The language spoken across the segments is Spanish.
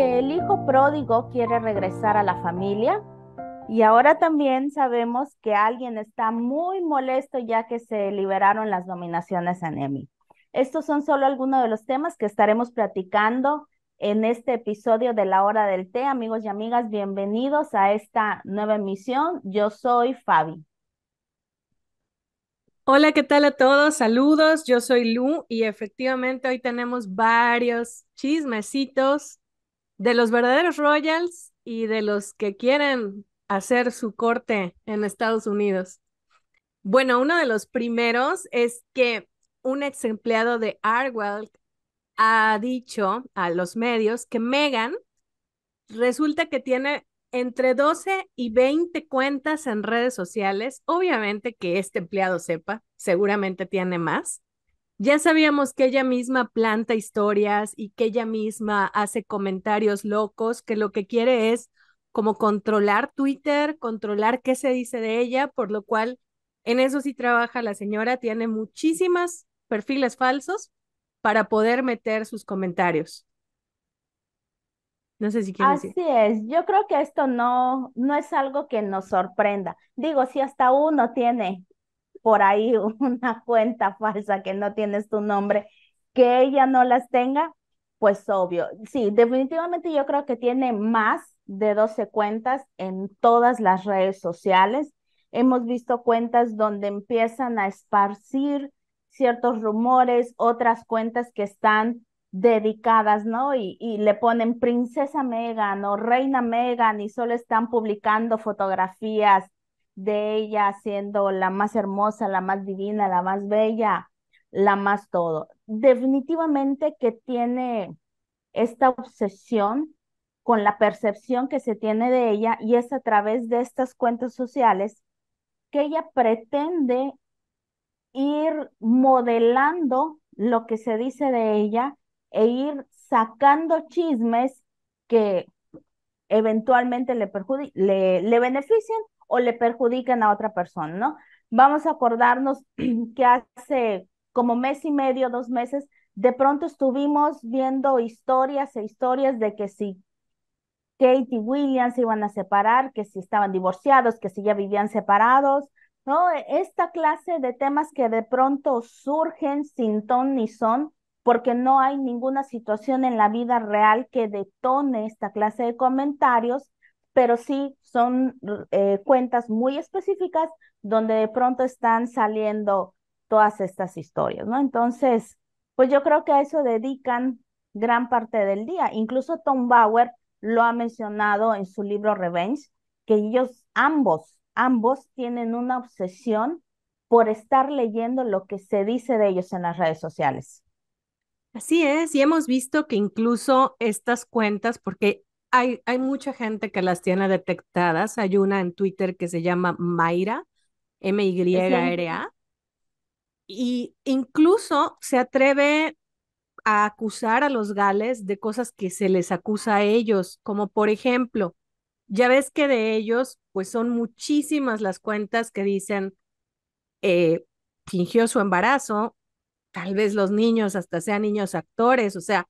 el hijo pródigo quiere regresar a la familia y ahora también sabemos que alguien está muy molesto ya que se liberaron las nominaciones a Emmy. Estos son solo algunos de los temas que estaremos platicando en este episodio de la hora del té. Amigos y amigas, bienvenidos a esta nueva emisión. Yo soy Fabi. Hola, ¿qué tal a todos? Saludos, yo soy Lu y efectivamente hoy tenemos varios chismecitos de los verdaderos Royals y de los que quieren hacer su corte en Estados Unidos. Bueno, uno de los primeros es que un ex empleado de Arwell ha dicho a los medios que Megan resulta que tiene entre 12 y 20 cuentas en redes sociales. Obviamente que este empleado sepa, seguramente tiene más. Ya sabíamos que ella misma planta historias y que ella misma hace comentarios locos, que lo que quiere es como controlar Twitter, controlar qué se dice de ella, por lo cual en eso sí trabaja la señora, tiene muchísimas perfiles falsos para poder meter sus comentarios. No sé si quieres Así es, yo creo que esto no, no es algo que nos sorprenda. Digo, si hasta uno tiene por ahí una cuenta falsa que no tienes tu nombre, que ella no las tenga, pues obvio. Sí, definitivamente yo creo que tiene más de 12 cuentas en todas las redes sociales. Hemos visto cuentas donde empiezan a esparcir ciertos rumores, otras cuentas que están dedicadas, ¿no? Y, y le ponen princesa Megan o reina Megan y solo están publicando fotografías de ella siendo la más hermosa, la más divina, la más bella, la más todo. Definitivamente que tiene esta obsesión con la percepción que se tiene de ella y es a través de estas cuentas sociales que ella pretende ir modelando lo que se dice de ella e ir sacando chismes que eventualmente le, le, benefician o le perjudican a otra persona, ¿no? Vamos a acordarnos que hace como mes y medio, dos meses, de pronto estuvimos viendo historias e historias de que si Kate y William se iban a separar, que si estaban divorciados, que si ya vivían separados, ¿no? Esta clase de temas que de pronto surgen sin ton ni son, porque no hay ninguna situación en la vida real que detone esta clase de comentarios pero sí son eh, cuentas muy específicas donde de pronto están saliendo todas estas historias, ¿no? Entonces, pues yo creo que a eso dedican gran parte del día. Incluso Tom Bauer lo ha mencionado en su libro Revenge, que ellos ambos, ambos tienen una obsesión por estar leyendo lo que se dice de ellos en las redes sociales. Así es, y hemos visto que incluso estas cuentas, porque hay, mucha gente que las tiene detectadas. Hay una en Twitter que se llama Mayra, M-Y-R-A. Y incluso se atreve a acusar a los gales de cosas que se les acusa a ellos, como por ejemplo, ya ves que de ellos, pues son muchísimas las cuentas que dicen, eh, fingió su embarazo, tal vez los niños hasta sean niños actores, o sea,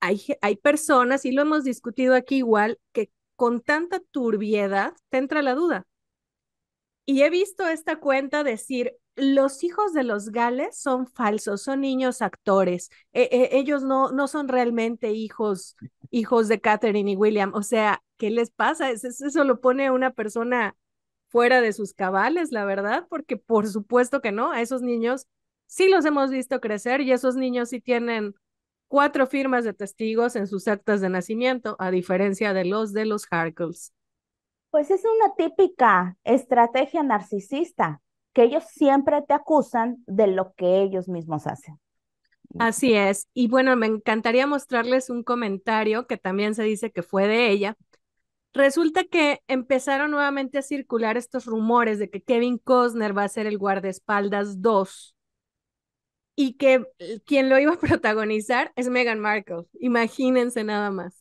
hay, personas, y lo hemos discutido aquí igual, que con tanta turbiedad te entra la duda. Y he visto esta cuenta decir, los hijos de los Gales son falsos, son niños actores. E, e, ellos no, no son realmente hijos, hijos de Catherine y William. O sea, ¿qué les pasa? Eso, eso lo pone una persona fuera de sus cabales, la verdad, porque por supuesto que no, a esos niños sí los hemos visto crecer y esos niños sí tienen cuatro firmas de testigos en sus actas de nacimiento, a diferencia de los de los Harkles. Pues es una típica estrategia narcisista, que ellos siempre te acusan de lo que ellos mismos hacen. Así es. Y bueno, me encantaría mostrarles un comentario que también se dice que fue de ella. Resulta que empezaron nuevamente a circular estos rumores de que Kevin Costner va a ser el guardaespaldas 2 y que quien lo iba a protagonizar es Meghan Markle. Imagínense nada más.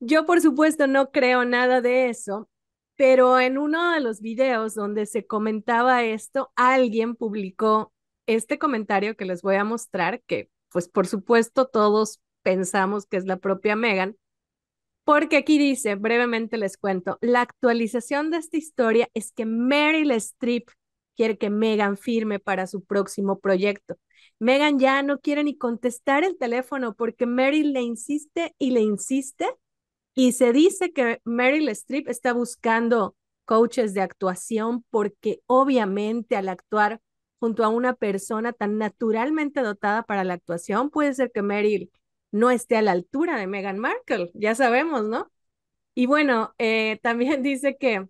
Yo, por supuesto, no creo nada de eso, pero en uno de los videos donde se comentaba esto, alguien publicó este comentario que les voy a mostrar, que pues por supuesto todos pensamos que es la propia Meghan. porque aquí dice, brevemente les cuento, la actualización de esta historia es que Meryl Streep quiere que Megan firme para su próximo proyecto. Megan ya no quiere ni contestar el teléfono porque Meryl le insiste y le insiste y se dice que Meryl Streep está buscando coaches de actuación porque obviamente al actuar junto a una persona tan naturalmente dotada para la actuación, puede ser que Meryl no esté a la altura de Meghan Markle, ya sabemos, ¿no? Y bueno, eh, también dice que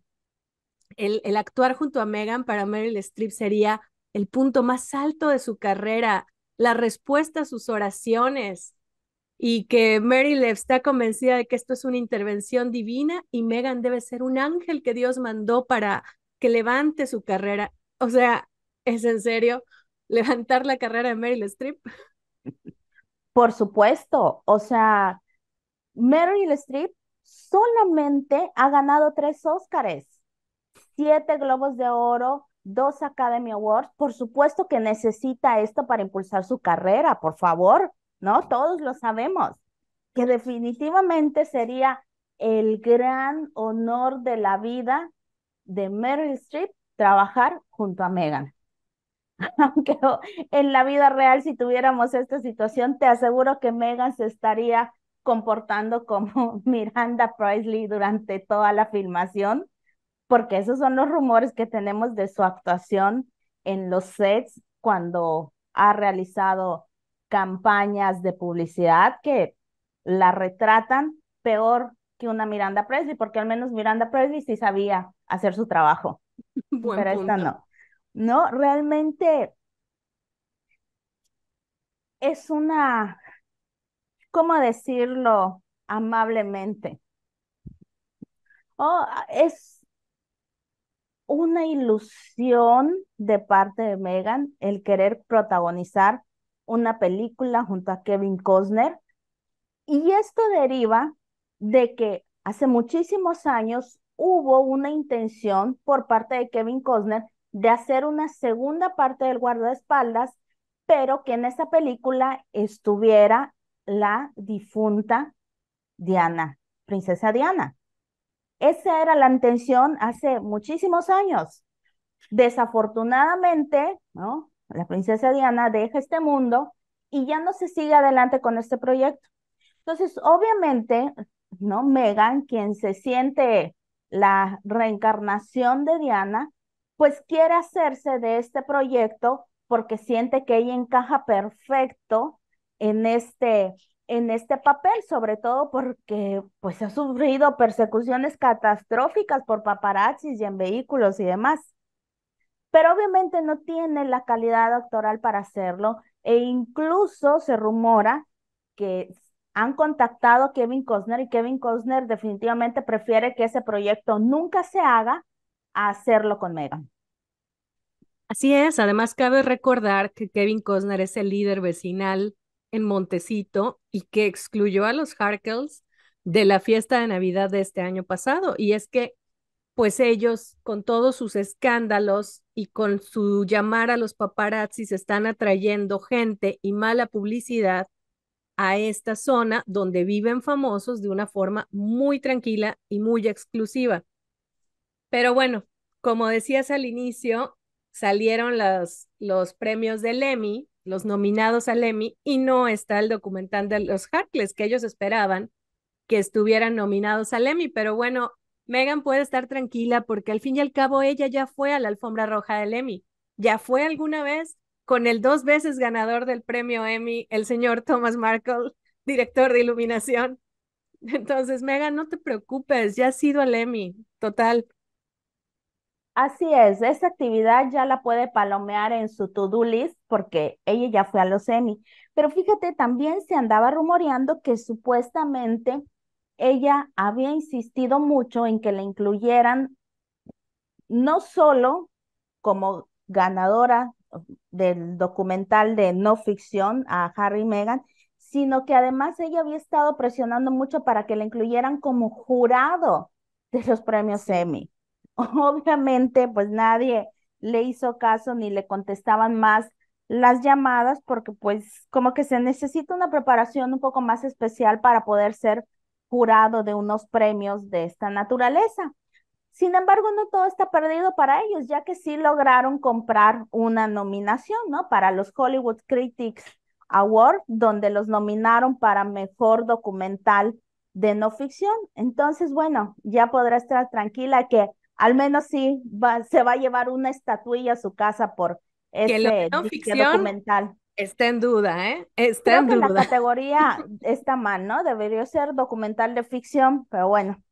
el, el actuar junto a Meghan para Meryl Streep sería el punto más alto de su carrera, la respuesta a sus oraciones y que Mary está convencida de que esto es una intervención divina y Megan debe ser un ángel que Dios mandó para que levante su carrera. O sea, ¿es en serio levantar la carrera de Meryl Streep? Por supuesto, o sea, Meryl Streep solamente ha ganado tres Óscares, siete Globos de Oro, dos Academy Awards, por supuesto que necesita esto para impulsar su carrera, por favor, ¿no? Todos lo sabemos, que definitivamente sería el gran honor de la vida de Meryl Streep trabajar junto a Megan. Aunque en la vida real, si tuviéramos esta situación, te aseguro que Megan se estaría comportando como Miranda Priestley durante toda la filmación porque esos son los rumores que tenemos de su actuación en los sets cuando ha realizado campañas de publicidad que la retratan peor que una Miranda Presley, porque al menos Miranda Presley sí sabía hacer su trabajo, pero esta no. No, realmente es una, ¿cómo decirlo amablemente? Oh, es una ilusión de parte de Megan el querer protagonizar una película junto a Kevin Costner. Y esto deriva de que hace muchísimos años hubo una intención por parte de Kevin Costner de hacer una segunda parte del guardaespaldas, pero que en esa película estuviera la difunta Diana, princesa Diana. Esa era la intención hace muchísimos años. Desafortunadamente, ¿no? La princesa Diana deja este mundo y ya no se sigue adelante con este proyecto. Entonces, obviamente, ¿no? Megan, quien se siente la reencarnación de Diana, pues quiere hacerse de este proyecto porque siente que ella encaja perfecto en este en este papel, sobre todo porque pues ha sufrido persecuciones catastróficas por paparazzis y en vehículos y demás. Pero obviamente no tiene la calidad doctoral para hacerlo e incluso se rumora que han contactado a Kevin Costner y Kevin Costner definitivamente prefiere que ese proyecto nunca se haga a hacerlo con Megan. Así es, además cabe recordar que Kevin Costner es el líder vecinal en Montecito y que excluyó a los Harkels de la fiesta de Navidad de este año pasado. Y es que, pues ellos, con todos sus escándalos y con su llamar a los paparazzis, están atrayendo gente y mala publicidad a esta zona donde viven famosos de una forma muy tranquila y muy exclusiva. Pero bueno, como decías al inicio, salieron los, los premios del Emmy los nominados al Emmy y no está el documental de los Harkless, que ellos esperaban que estuvieran nominados al Emmy, pero bueno, Megan puede estar tranquila porque al fin y al cabo ella ya fue a la alfombra roja del Emmy, ya fue alguna vez con el dos veces ganador del premio Emmy, el señor Thomas Markle, director de iluminación. Entonces, Megan, no te preocupes, ya ha sido al Emmy, total, Así es, esa actividad ya la puede palomear en su to-do list porque ella ya fue a los semi. Pero fíjate, también se andaba rumoreando que supuestamente ella había insistido mucho en que la incluyeran no solo como ganadora del documental de no ficción a Harry y Meghan, sino que además ella había estado presionando mucho para que le incluyeran como jurado de los premios Emmy. Obviamente, pues nadie le hizo caso ni le contestaban más las llamadas porque pues como que se necesita una preparación un poco más especial para poder ser jurado de unos premios de esta naturaleza. Sin embargo, no todo está perdido para ellos, ya que sí lograron comprar una nominación, ¿no? Para los Hollywood Critics Award, donde los nominaron para mejor documental de no ficción. Entonces, bueno, ya podrá estar tranquila que al menos sí va, se va a llevar una estatuilla a su casa por este documental. Está en duda, ¿eh? Está en duda. La categoría está mal, ¿no? Debería ser documental de ficción, pero bueno.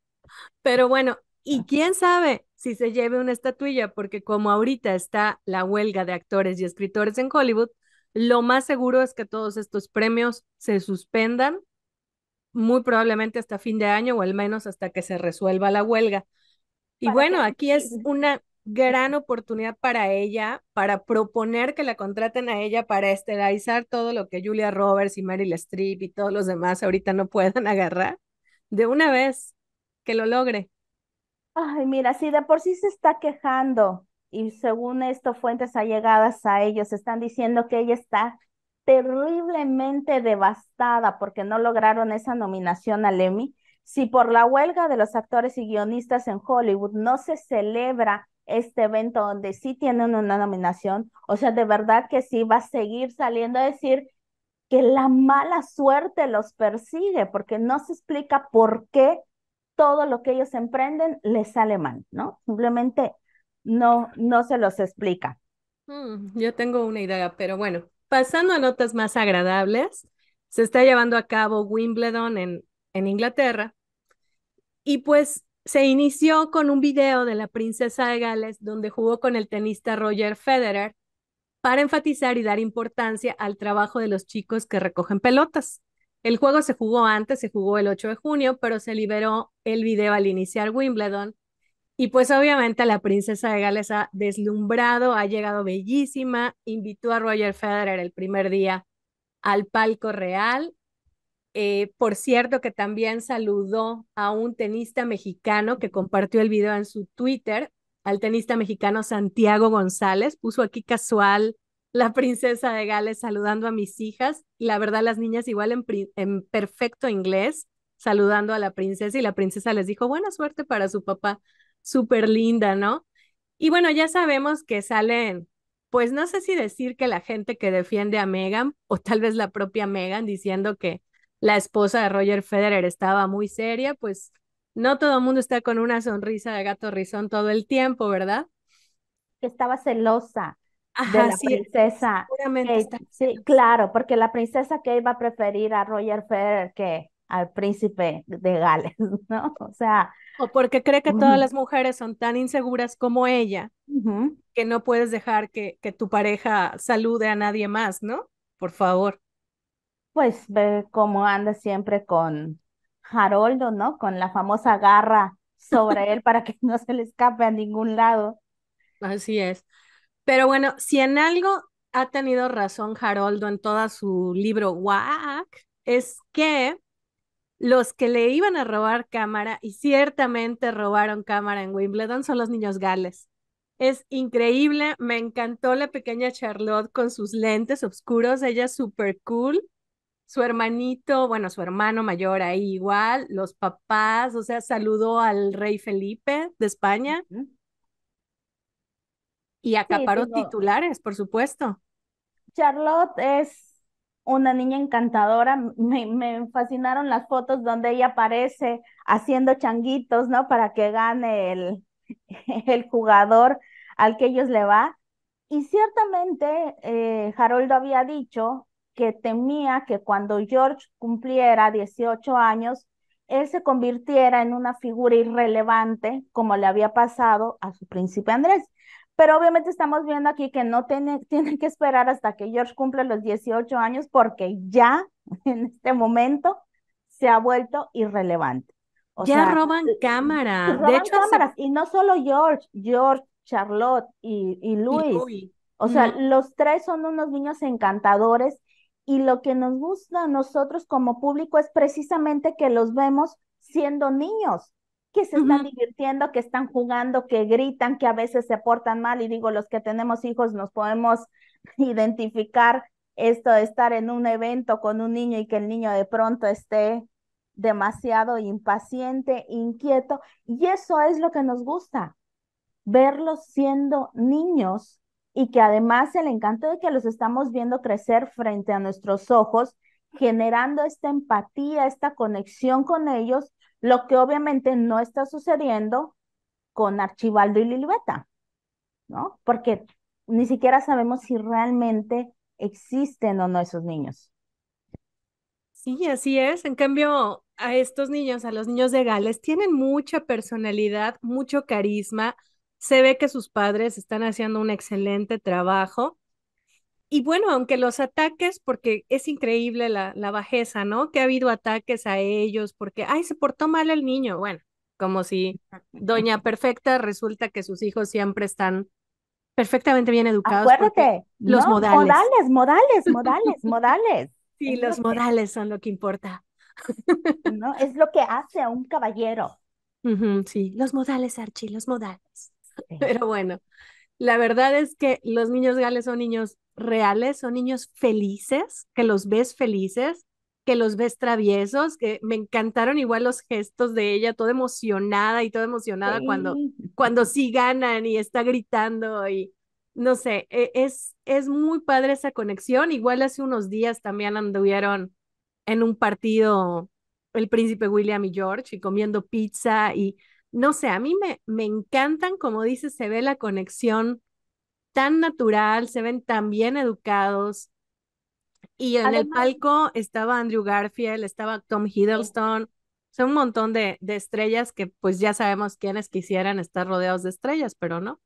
Pero bueno, y quién sabe si se lleve una estatuilla, porque como ahorita está la huelga de actores y escritores en Hollywood, lo más seguro es que todos estos premios se suspendan, muy probablemente hasta fin de año o al menos hasta que se resuelva la huelga. Y bueno, aquí es una gran oportunidad para ella, para proponer que la contraten a ella para esterilizar todo lo que Julia Roberts y Meryl Streep y todos los demás ahorita no puedan agarrar de una vez que lo logre. Ay, mira, si de por sí se está quejando y según esto fuentes allegadas a ellos están diciendo que ella está terriblemente devastada porque no lograron esa nominación a Emmy, si por la huelga de los actores y guionistas en Hollywood no se celebra este evento donde sí tienen una nominación, o sea, de verdad que sí va a seguir saliendo a decir que la mala suerte los persigue, porque no se explica por qué todo lo que ellos emprenden les sale mal, ¿no? Simplemente no, no se los explica. Mm, yo tengo una idea, pero bueno, pasando a notas más agradables, se está llevando a cabo Wimbledon en en Inglaterra. Y pues se inició con un video de la princesa de Gales donde jugó con el tenista Roger Federer para enfatizar y dar importancia al trabajo de los chicos que recogen pelotas. El juego se jugó antes, se jugó el 8 de junio, pero se liberó el video al iniciar Wimbledon. Y pues obviamente la princesa de Gales ha deslumbrado, ha llegado bellísima, invitó a Roger Federer el primer día al palco real eh, por cierto, que también saludó a un tenista mexicano que compartió el video en su Twitter, al tenista mexicano Santiago González. Puso aquí casual la princesa de Gales saludando a mis hijas. La verdad, las niñas igual en, en perfecto inglés, saludando a la princesa y la princesa les dijo buena suerte para su papá. Súper linda, ¿no? Y bueno, ya sabemos que salen pues no sé si decir que la gente que defiende a Megan o tal vez la propia Megan diciendo que la esposa de Roger Federer estaba muy seria, pues no todo el mundo está con una sonrisa de gato rizón todo el tiempo, ¿verdad? Que estaba celosa Ajá, la sí, princesa. Sí, claro, porque la princesa que iba a preferir a Roger Federer que al príncipe de Gales, ¿no? O sea. O porque cree que todas mm. las mujeres son tan inseguras como ella, que no puedes dejar que, que tu pareja salude a nadie más, ¿no? Por favor pues ve cómo anda siempre con Haroldo, ¿no? Con la famosa garra sobre él para que no se le escape a ningún lado. Así es. Pero bueno, si en algo ha tenido razón Haroldo en todo su libro Wack, es que los que le iban a robar cámara, y ciertamente robaron cámara en Wimbledon, son los niños gales. Es increíble, me encantó la pequeña Charlotte con sus lentes oscuros, ella súper cool su hermanito, bueno, su hermano mayor ahí igual, los papás, o sea, saludó al rey Felipe de España y acaparó titulares, por supuesto. Charlotte es una niña encantadora, me, fascinaron las fotos donde ella aparece haciendo changuitos, ¿no? Para que gane el, el jugador al que ellos le va. Y ciertamente eh, Haroldo había dicho que temía que cuando George cumpliera 18 años, él se convirtiera en una figura irrelevante, como le había pasado a su príncipe Andrés. Pero obviamente estamos viendo aquí que no tiene, que esperar hasta que George cumpla los 18 años, porque ya en este momento se ha vuelto irrelevante. ya roban eh, cámaras. de hecho, cámaras. Y no solo George, George, Charlotte y, y Luis. o sea, los tres son unos niños encantadores y lo que nos gusta a nosotros como público es precisamente que los vemos siendo niños, que se están divirtiendo, que están jugando, que gritan, que a veces se portan mal y digo, los que tenemos hijos nos podemos identificar esto de estar en un evento con un niño y que el niño de pronto esté demasiado impaciente, inquieto, y eso es lo que nos gusta, verlos siendo niños y que además el encanto de que los estamos viendo crecer frente a nuestros ojos, generando esta empatía, esta conexión con ellos, lo que obviamente no está sucediendo con Archibaldo y Lilibeta, ¿no? Porque ni siquiera sabemos si realmente existen o no esos niños. Sí, así es. En cambio, a estos niños, a los niños de Gales, tienen mucha personalidad, mucho carisma, se ve que sus padres están haciendo un excelente trabajo. Y bueno, aunque los ataques, porque es increíble la, bajeza, ¿no? Que ha habido ataques a ellos porque, ay, se portó mal el niño. Bueno, como si Doña Perfecta resulta que sus hijos siempre están perfectamente bien educados. Acuérdate, los modales. Modales, modales, modales, modales. Sí, los modales son lo que importa. No, es lo que hace a un caballero. sí, los modales, Archie, los modales. Pero bueno, la verdad es que los niños gales son niños reales, son niños felices, que los ves felices, que los ves traviesos, que me encantaron igual los gestos de ella, toda emocionada y toda emocionada cuando, cuando sí ganan y está gritando y no sé, e, es, es muy padre esa conexión. Igual hace unos días también anduvieron en un partido el príncipe William y George y comiendo pizza y no sé, a mí me, me encantan, como dice, se ve la conexión tan natural, se ven tan bien educados. Y en el palco estaba Andrew Garfield, estaba Tom Hiddleston, son un montón de, de, estrellas que pues ya sabemos quiénes quisieran estar rodeados de estrellas, pero no.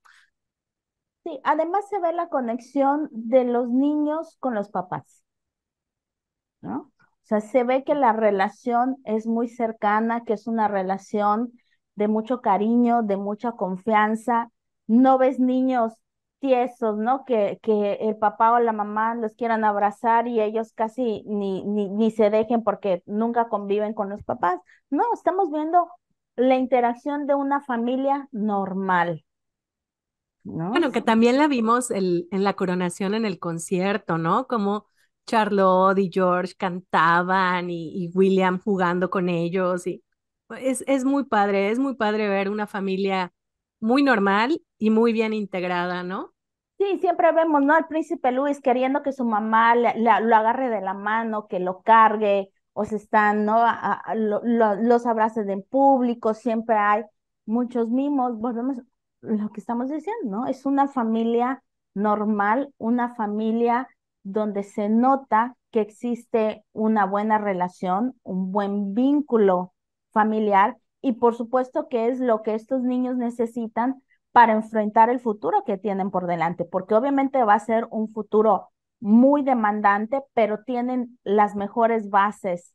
Sí, además se ve la conexión de los niños con los papás, ¿no? O sea, se ve que la relación es muy cercana, que es una relación de mucho cariño, de mucha confianza. No ves niños tiesos, ¿no? Que, que el papá o la mamá los quieran abrazar y ellos casi ni, ni, se dejen porque nunca conviven con los papás. No, estamos viendo la interacción de una familia normal. ¿no? Bueno, que también la vimos el, en la coronación, en el concierto, ¿no? Como Charlotte y George cantaban y, y William jugando con ellos y es, muy padre, es muy padre ver una familia muy normal y muy bien integrada, ¿no? Sí, siempre vemos, ¿no? Al príncipe Luis queriendo que su mamá lo agarre de la mano, que lo cargue, o se están, ¿no? los abraces en público, siempre hay muchos mimos, volvemos lo que estamos diciendo, ¿no? Es una familia normal, una familia donde se nota que existe una buena relación, un buen vínculo familiar y por supuesto que es lo que estos niños necesitan para enfrentar el futuro que tienen por delante, porque obviamente va a ser un futuro muy demandante, pero tienen las mejores bases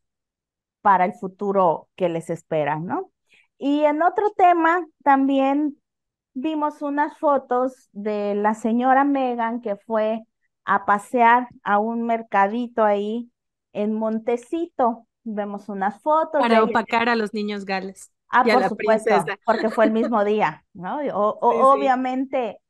para el futuro que les espera, ¿no? Y en otro tema también vimos unas fotos de la señora Megan que fue a pasear a un mercadito ahí en Montecito vemos unas fotos. Para opacar a los niños gales. Ah, por supuesto, porque fue el mismo día, ¿no? Obviamente,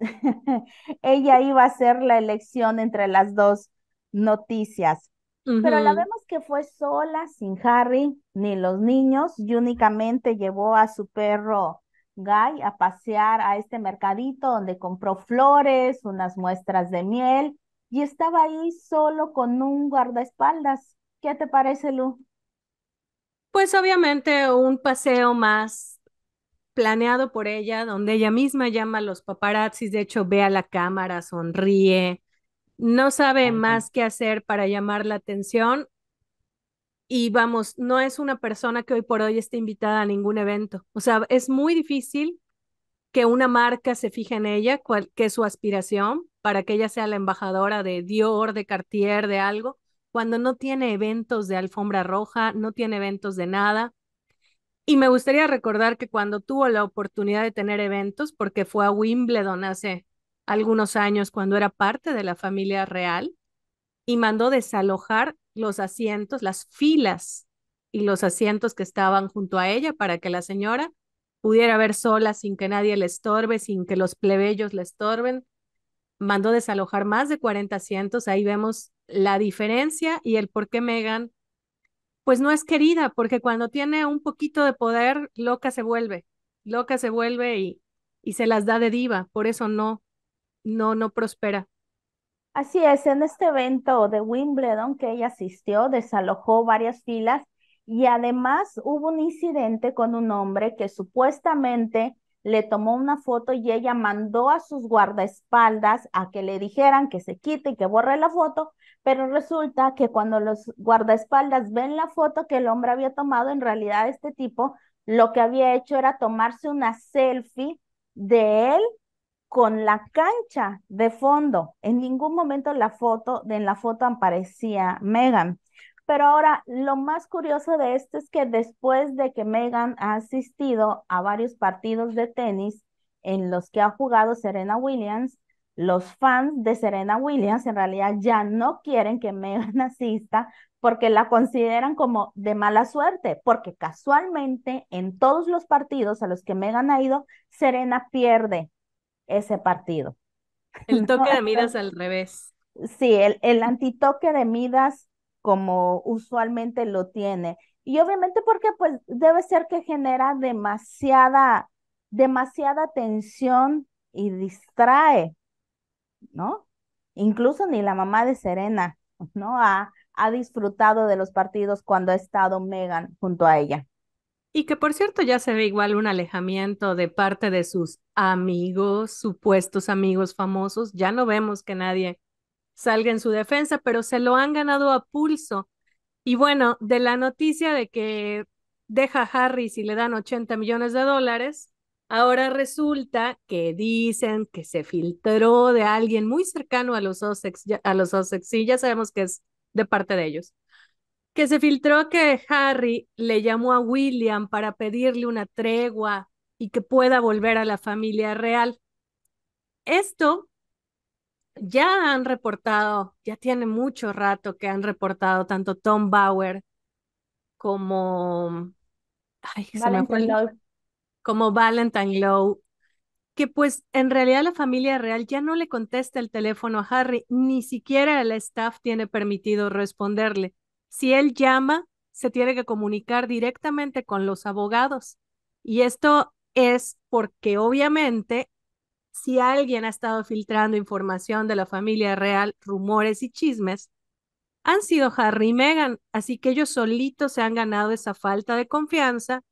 ella iba a hacer la elección entre las dos noticias, pero la vemos que fue sola, sin Harry, ni los niños, y únicamente llevó a su perro Guy a pasear a este mercadito donde compró flores, unas muestras de miel, y estaba ahí solo con un guardaespaldas ¿Qué te parece, Lu? Pues obviamente un paseo más planeado por ella, donde ella misma llama a los paparazzis, de hecho ve a la cámara, sonríe, no sabe más qué hacer para llamar la atención y vamos, no es una persona que hoy por hoy esté invitada a ningún evento. O sea, es muy difícil que una marca se fije en ella, cuál que es su aspiración, para que ella sea la embajadora de Dior, de Cartier, de algo cuando no tiene eventos de alfombra roja, no tiene eventos de nada. Y me gustaría recordar que cuando tuvo la oportunidad de tener eventos, porque fue a Wimbledon hace algunos años cuando era parte de la familia real, y mandó desalojar los asientos, las filas y los asientos que estaban junto a ella para que la señora pudiera ver sola sin que nadie le estorbe, sin que los plebeyos le estorben, mandó desalojar más de 40 asientos. Ahí vemos la diferencia y el por qué Megan, pues no es querida, porque cuando tiene un poquito de poder, loca se vuelve, loca se vuelve y, y se las da de diva, por eso no, no, no prospera. Así es, en este evento de Wimbledon que ella asistió, desalojó varias filas y además hubo un incidente con un hombre que supuestamente le tomó una foto y ella mandó a sus guardaespaldas a que le dijeran que se quite y que borre la foto, pero resulta que cuando los guardaespaldas ven la foto que el hombre había tomado, en realidad este tipo lo que había hecho era tomarse una selfie de él con la cancha de fondo. En ningún momento la foto, en la foto aparecía Megan. Pero ahora, lo más curioso de esto es que después de que Megan ha asistido a varios partidos de tenis en los que ha jugado Serena Williams, los fans de Serena Williams en realidad ya no quieren que Megan asista porque la consideran como de mala suerte, porque casualmente en todos los partidos a los que Megan ha ido, Serena pierde ese partido. El toque de midas al revés. Sí, el, el antitoque de Midas como usualmente lo tiene. Y obviamente porque pues debe ser que genera demasiada, demasiada tensión y distrae, ¿no? Incluso ni la mamá de Serena, ¿no? Ha, ha disfrutado de los partidos cuando ha estado Megan junto a ella. Y que por cierto ya se ve igual un alejamiento de parte de sus amigos, supuestos amigos famosos. Ya no vemos que nadie salga en su defensa, pero se lo han ganado a pulso. Y bueno, de la noticia de que deja a Harry si le dan 80 millones de dólares, ahora resulta que dicen que se filtró de alguien muy cercano a los Sussex, a los sí, ya sabemos que es de parte de ellos, que se filtró que Harry le llamó a William para pedirle una tregua y que pueda volver a la familia real. Esto ya han reportado, ya tiene mucho rato que han reportado tanto Tom Bauer como, ay, se me como Valentine Lowe, que pues en realidad la familia real ya no le contesta el teléfono a Harry, ni siquiera el staff tiene permitido responderle. Si él llama, se tiene que comunicar directamente con los abogados. Y esto es porque obviamente si alguien ha estado filtrando información de la familia real, rumores y chismes, han sido Harry y Meghan, así que ellos solitos se han ganado esa falta de confianza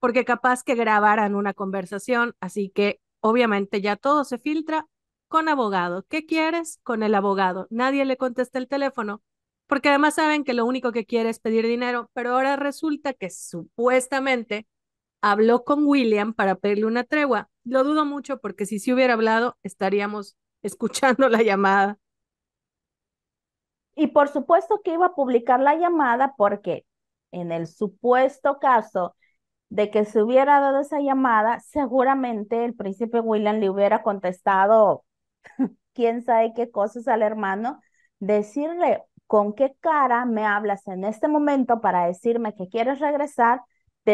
porque capaz que grabaran una conversación, así que obviamente ya todo se filtra con abogado. ¿Qué quieres? Con el abogado. Nadie le contesta el teléfono porque además saben que lo único que quiere es pedir dinero, pero ahora resulta que supuestamente habló con William para pedirle una tregua lo dudo mucho porque si se hubiera hablado, estaríamos escuchando la llamada. Y por supuesto que iba a publicar la llamada porque en el supuesto caso de que se hubiera dado esa llamada, seguramente el príncipe William le hubiera contestado quién sabe qué cosas al hermano, decirle con qué cara me hablas en este momento para decirme que quieres regresar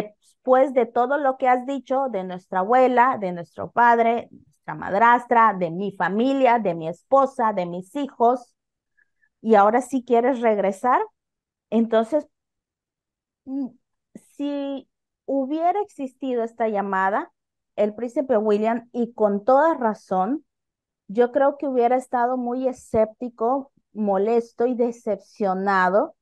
después de todo lo que has dicho de nuestra abuela, de nuestro padre, de nuestra madrastra, de mi familia, de mi esposa, de mis hijos, y ahora si sí quieres regresar, entonces, mm, si hubiera existido esta llamada, el príncipe William, y con toda razón, yo creo que hubiera estado muy escéptico, molesto y decepcionado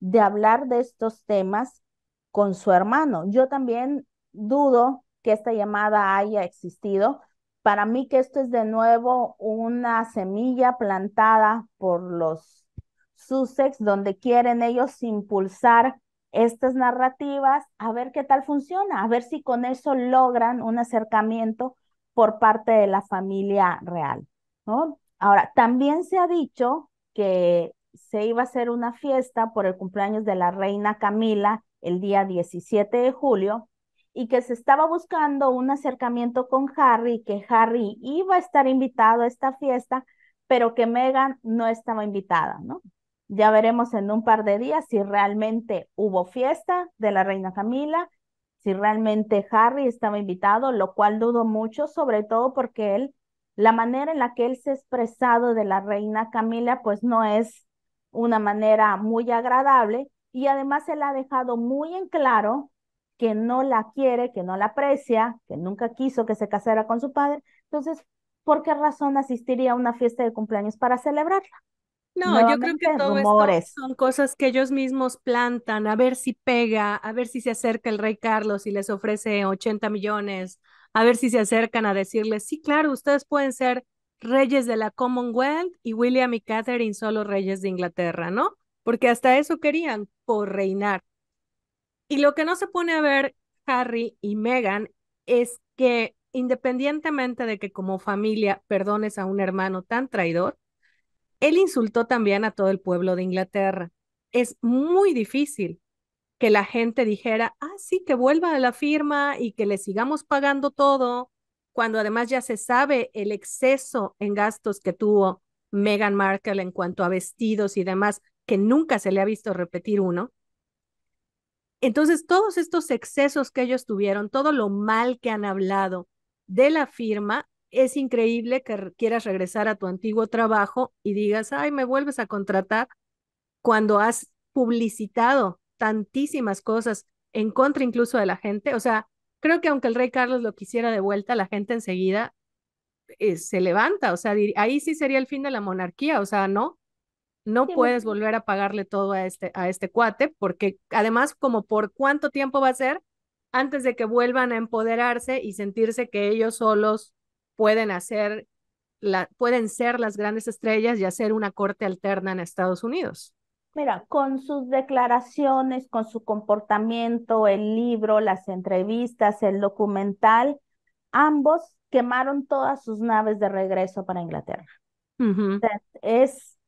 de hablar de estos temas con su hermano. Yo también dudo que esta llamada haya existido. Para mí que esto es de nuevo una semilla plantada por los Sussex, donde quieren ellos impulsar estas narrativas, a ver qué tal funciona, a ver si con eso logran un acercamiento por parte de la familia real. ¿no? Ahora, también se ha dicho que se iba a hacer una fiesta por el cumpleaños de la reina Camila el día 17 de julio, y que se estaba buscando un acercamiento con Harry, que Harry iba a estar invitado a esta fiesta, pero que Megan no estaba invitada, ¿no? Ya veremos en un par de días si realmente hubo fiesta de la reina Camila, si realmente Harry estaba invitado, lo cual dudo mucho, sobre todo porque él, la manera en la que él se ha expresado de la reina Camila, pues no es una manera muy agradable y además él ha dejado muy en claro que no la quiere, que no la aprecia, que nunca quiso que se casara con su padre. Entonces, ¿por qué razón asistiría a una fiesta de cumpleaños para celebrarla? No, yo creo que todo esto son cosas que ellos mismos plantan, a ver si pega, a ver si se acerca el rey Carlos y les ofrece 80 millones, a ver si se acercan a decirles, sí, claro, ustedes pueden ser reyes de la Commonwealth y William y Catherine solo reyes de Inglaterra, ¿no? Porque hasta eso querían, reinar. Y lo que no se pone a ver Harry y Meghan es que independientemente de que como familia perdones a un hermano tan traidor, él insultó también a todo el pueblo de Inglaterra. Es muy difícil que la gente dijera, ah, sí, que vuelva a la firma y que le sigamos pagando todo, cuando además ya se sabe el exceso en gastos que tuvo Meghan Markle en cuanto a vestidos y demás, que nunca se le ha visto repetir uno. Entonces, todos estos excesos que ellos tuvieron, todo lo mal que han hablado de la firma, es increíble que quieras regresar a tu antiguo trabajo y digas, ay, me vuelves a contratar cuando has publicitado tantísimas cosas en contra incluso de la gente. O sea, creo que aunque el rey Carlos lo quisiera de vuelta, la gente enseguida eh, se levanta. O sea, ahí sí sería el fin de la monarquía. O sea, no, no puedes volver a pagarle todo a este, a este cuate, porque además, como por cuánto tiempo va a ser antes de que vuelvan a empoderarse y sentirse que ellos solos pueden hacer, la, pueden ser las grandes estrellas y hacer una corte alterna en Estados Unidos. Mira, con sus declaraciones, con su comportamiento, el libro, las entrevistas, el documental, ambos quemaron todas sus naves de regreso para Inglaterra. es,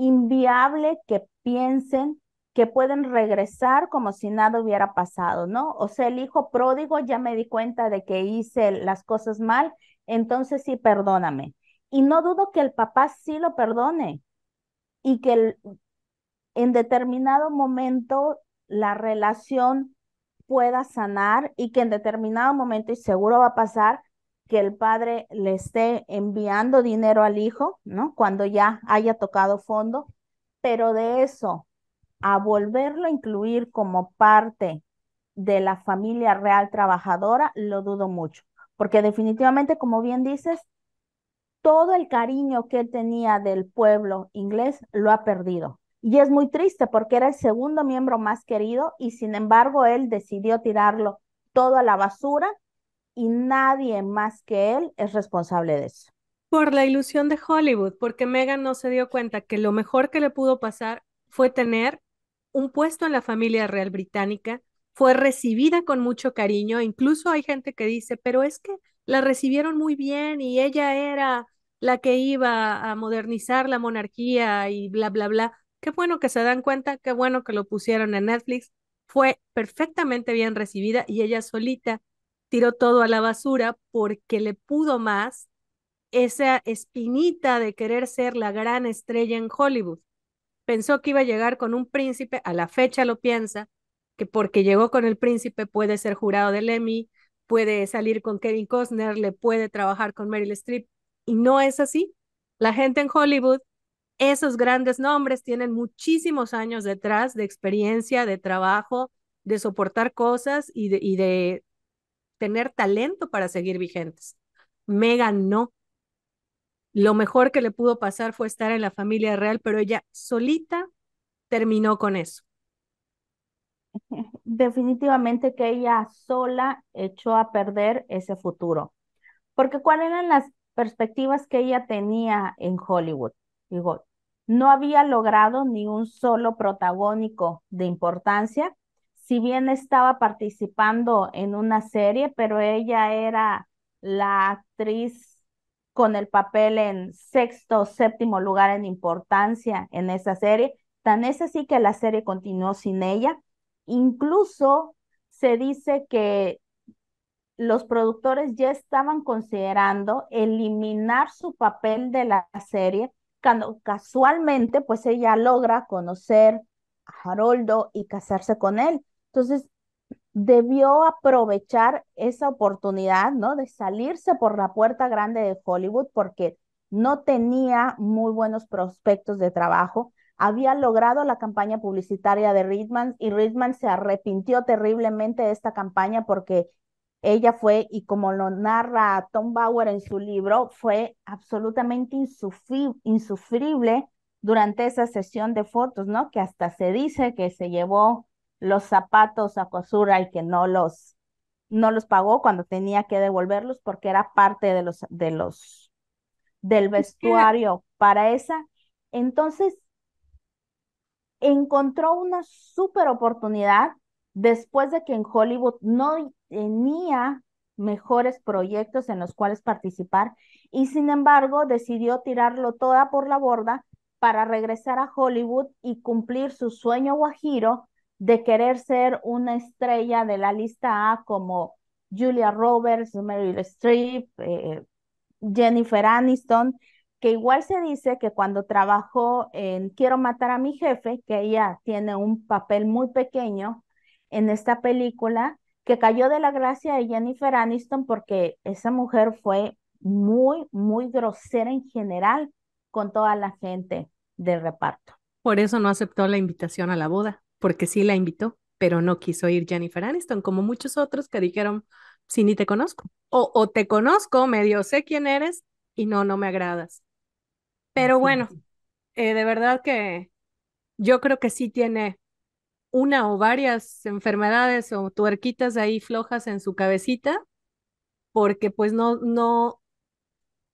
inviable que piensen que pueden regresar como si nada hubiera pasado, ¿no? O sea, el hijo pródigo ya me di cuenta de que hice las cosas mal, entonces sí, perdóname. Y no dudo que el papá sí lo perdone y que en determinado momento la relación pueda sanar y que en determinado momento, y seguro va a pasar, que el padre le esté enviando dinero al hijo, ¿no? Cuando ya haya tocado fondo, pero de eso, a volverlo a incluir como parte de la familia real trabajadora, lo dudo mucho, porque definitivamente, como bien dices, todo el cariño que él tenía del pueblo inglés lo ha perdido. Y es muy triste porque era el segundo miembro más querido y sin embargo él decidió tirarlo todo a la basura y nadie más que él es responsable de eso. Por la ilusión de Hollywood, porque Megan no se dio cuenta que lo mejor que le pudo pasar fue tener un puesto en la familia real británica, fue recibida con mucho cariño, incluso hay gente que dice, pero es que la recibieron muy bien y ella era la que iba a modernizar la monarquía y bla, bla, bla. Qué bueno que se dan cuenta, qué bueno que lo pusieron en Netflix. Fue perfectamente bien recibida y ella solita tiró todo a la basura porque le pudo más esa espinita de querer ser la gran estrella en Hollywood. Pensó que iba a llegar con un príncipe, a la fecha lo piensa, que porque llegó con el príncipe puede ser jurado de Lemmy puede salir con Kevin Costner, le puede trabajar con Meryl Streep, y no es así. La gente en Hollywood, esos grandes nombres tienen muchísimos años detrás de experiencia, de trabajo, de soportar cosas y de, y de tener talento para seguir vigentes. Megan no. Lo mejor que le pudo pasar fue estar en la familia real, pero ella solita terminó con eso. Definitivamente que ella sola echó a perder ese futuro. Porque ¿cuáles eran las perspectivas que ella tenía en Hollywood? Digo, no había logrado ni un solo protagónico de importancia si bien estaba participando en una serie, pero ella era la actriz con el papel en sexto o séptimo lugar en importancia en esa serie. Tan es así que la serie continuó sin ella. Incluso se dice que los productores ya estaban considerando eliminar su papel de la serie cuando casualmente pues ella logra conocer a Haroldo y casarse con él. Entonces, debió aprovechar esa oportunidad, ¿no? De salirse por la puerta grande de Hollywood porque no tenía muy buenos prospectos de trabajo. Había logrado la campaña publicitaria de Ridman y Ridman se arrepintió terriblemente de esta campaña porque ella fue, y como lo narra Tom Bauer en su libro, fue absolutamente insufrible durante esa sesión de fotos, ¿no? Que hasta se dice que se llevó los zapatos a cosura y que no los, no los pagó cuando tenía que devolverlos porque era parte de los, de los, del vestuario para esa. Entonces, encontró una súper oportunidad después de que en Hollywood no tenía mejores proyectos en los cuales participar y sin embargo decidió tirarlo toda por la borda para regresar a Hollywood y cumplir su sueño guajiro de querer ser una estrella de la lista A como Julia Roberts, Meryl Streep, eh, Jennifer Aniston, que igual se dice que cuando trabajó en Quiero matar a mi jefe, que ella tiene un papel muy pequeño en esta película, que cayó de la gracia de Jennifer Aniston porque esa mujer fue muy, muy grosera en general con toda la gente del reparto. Por eso no aceptó la invitación a la boda porque sí la invitó, pero no quiso ir Jennifer Aniston, como muchos otros que dijeron, sí, ni te conozco, o, te conozco, medio sé quién eres y no, no me agradas. Pero bueno, eh, de verdad que yo creo que sí tiene una o varias enfermedades o tuerquitas ahí flojas en su cabecita, porque pues no, no,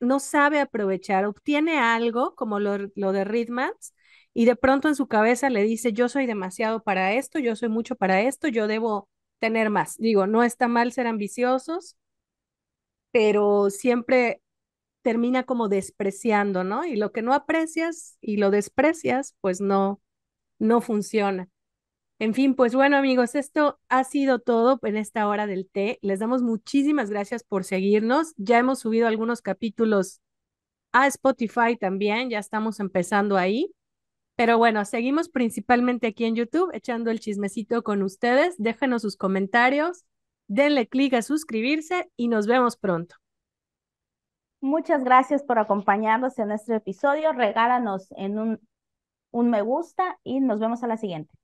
no sabe aprovechar, obtiene algo como lo, lo de Ritmans, y de pronto en su cabeza le dice, yo soy demasiado para esto, yo soy mucho para esto, yo debo tener más. Digo, no está mal ser ambiciosos, pero siempre termina como despreciando, ¿no? Y lo que no aprecias y lo desprecias, pues no, no funciona. En fin, pues bueno amigos, esto ha sido todo en esta hora del té. Les damos muchísimas gracias por seguirnos. Ya hemos subido algunos capítulos a Spotify también, ya estamos empezando ahí. Pero bueno, seguimos principalmente aquí en YouTube echando el chismecito con ustedes. Déjenos sus comentarios, denle clic a suscribirse y nos vemos pronto. Muchas gracias por acompañarnos en este episodio. Regálanos en un, un me gusta y nos vemos a la siguiente.